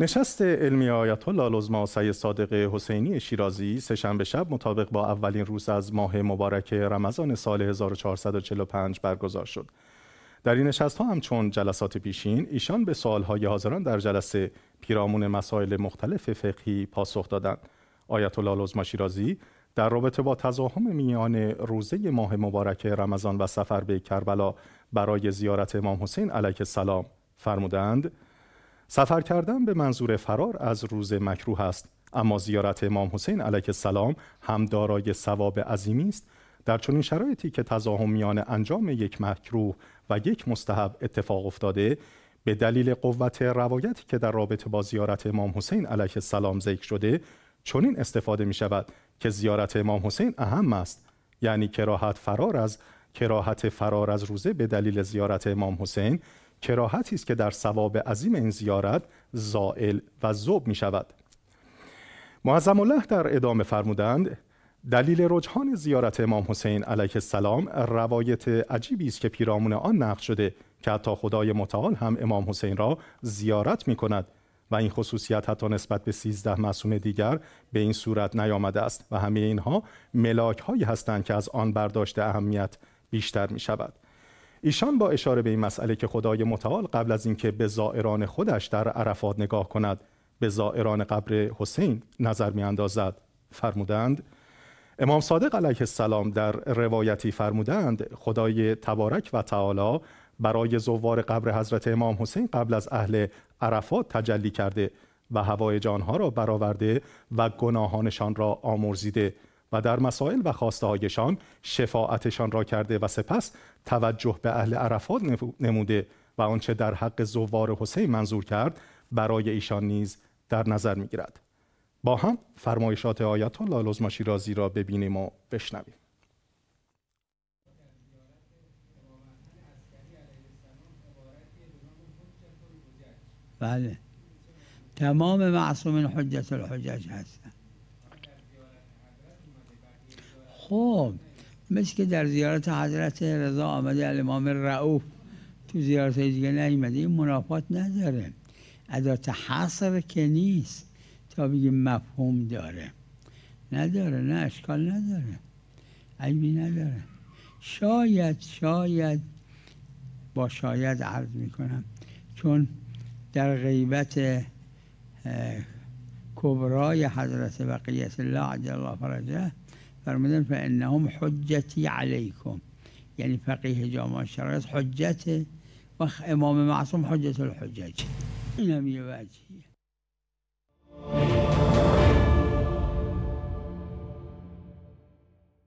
نشست علمی آیت الله لزما سید صادق حسینی شیرازی سهشنبه شب مطابق با اولین روز از ماه مبارک رمضان سال 1445 برگزار شد. در این نشست ها همچون جلسات پیشین ایشان به سوال های حاضران در جلسه پیرامون مسائل مختلف فقهی پاسخ دادند. آیت الله لزما شیرازی در رابطه با تزاهم میان روزه ماه مبارک رمضان و سفر به کربلا برای زیارت امام حسین علیه السلام فرمودند: سفر کردن به منظور فرار از روز مکروه است اما زیارت امام حسین علیه السلام هم دارای ثواب عظیمی است در چنین شرایطی که تظاهر میان انجام یک مکروه و یک مستحب اتفاق افتاده به دلیل قوت روایتی که در رابطه با زیارت امام حسین علیه السلام ذکر شده چنین استفاده می شود که زیارت امام حسین اهم است یعنی کراهت فرار از کراهت فرار از روزه به دلیل زیارت امام حسین کراهتی است که در ثواب عظیم این زیارت زائل و زوب می شود معظم الله در ادامه فرمودند دلیل رجحان زیارت امام حسین علیه السلام روایت عجیبی است که پیرامون آن نقل شده که حتی خدای متعال هم امام حسین را زیارت می کند و این خصوصیت حتی نسبت به 13 معصوم دیگر به این صورت نیامده است و همه اینها ملاک هایی هستند که از آن برداشت اهمیت بیشتر می شود. ایشان با اشاره به این مسئله که خدای متعال قبل از اینکه به زائران خودش در عرفات نگاه کند به زائران قبر حسین نظر اندازد، فرمودند امام صادق علیه السلام در روایتی فرمودند خدای تبارک و تعالی برای زوار قبر حضرت امام حسین قبل از اهل عرفات تجلی کرده و هوای جانها را برآورده و گناهانشان را آمرزیده و در مسائل و خواسته شفاعتشان را کرده و سپس توجه به اهل عرفات نموده و آنچه در حق زوار حسین منظور کرد برای ایشان نیز در نظر میگیرد با هم فرمایشات آیت الله لزما شیرازی را ببینیم و بشنویم بله تمام معصوم حجت الحجج هستند خب مثل که در زیارت حضرت رضا آمده الامام رعوف تو زیارت های دیگه نیمده این منافات نداره عدات حصر که نیست تا بگیم مفهوم داره نداره نه اشکال نداره عیبی نداره شاید شاید با شاید عرض میکنم چون در غیبت کبرای حضرت بقیت الله عجل الله فرجه فرمودن فإنهم حجتي عليكم يعني فقيه جامع الشرائط حجته وإمام معصوم حجة الحجاج إنهم يواجهي